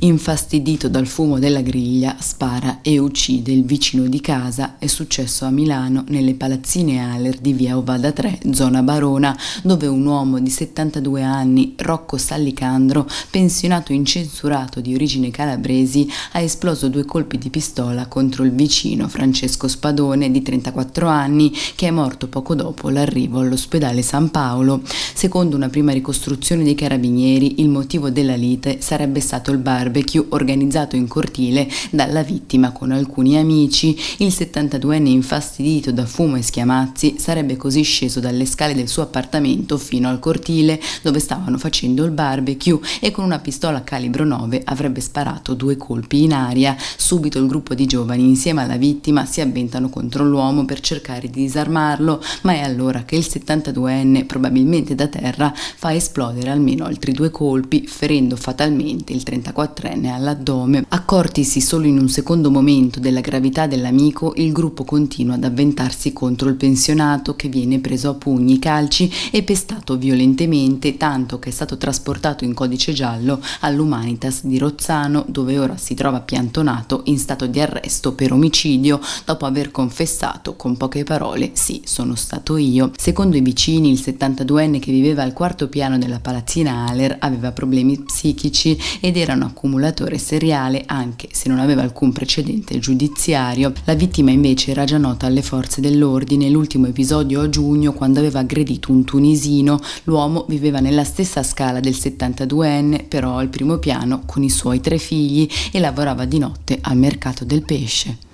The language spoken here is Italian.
infastidito dal fumo della griglia, spara e uccide il vicino di casa. È successo a Milano nelle palazzine Aller di via Ovada 3, zona Barona, dove un uomo di 72 anni, Rocco Sallicandro, pensionato incensurato di origine calabresi, ha esploso due colpi di pistola contro il vicino Francesco Spadone di 34 anni, che è morto poco dopo l'arrivo all'ospedale San Paolo. Secondo una prima ricostruzione dei carabinieri, il motivo della lite sarebbe stato il bar barbecue organizzato in cortile dalla vittima con alcuni amici. Il 72enne infastidito da fumo e schiamazzi sarebbe così sceso dalle scale del suo appartamento fino al cortile dove stavano facendo il barbecue e con una pistola calibro 9 avrebbe sparato due colpi in aria. Subito il gruppo di giovani insieme alla vittima si avventano contro l'uomo per cercare di disarmarlo, ma è allora che il 72enne, probabilmente da terra, fa esplodere almeno altri due colpi, ferendo fatalmente il 34 24 all'addome, accortisi solo in un secondo momento della gravità dell'amico, il gruppo continua ad avventarsi contro il pensionato che viene preso a pugni, calci e pestato violentemente, tanto che è stato trasportato in codice giallo all'Humanitas di Rozzano, dove ora si trova piantonato in stato di arresto per omicidio dopo aver confessato con poche parole sì, sono stato io. Secondo i vicini, il 72enne che viveva al quarto piano della palazzina Haller aveva problemi psichici ed erano accumulati accumulatore seriale anche se non aveva alcun precedente giudiziario. La vittima invece era già nota alle forze dell'ordine, l'ultimo episodio a giugno quando aveva aggredito un tunisino, l'uomo viveva nella stessa scala del 72enne però al primo piano con i suoi tre figli e lavorava di notte al mercato del pesce.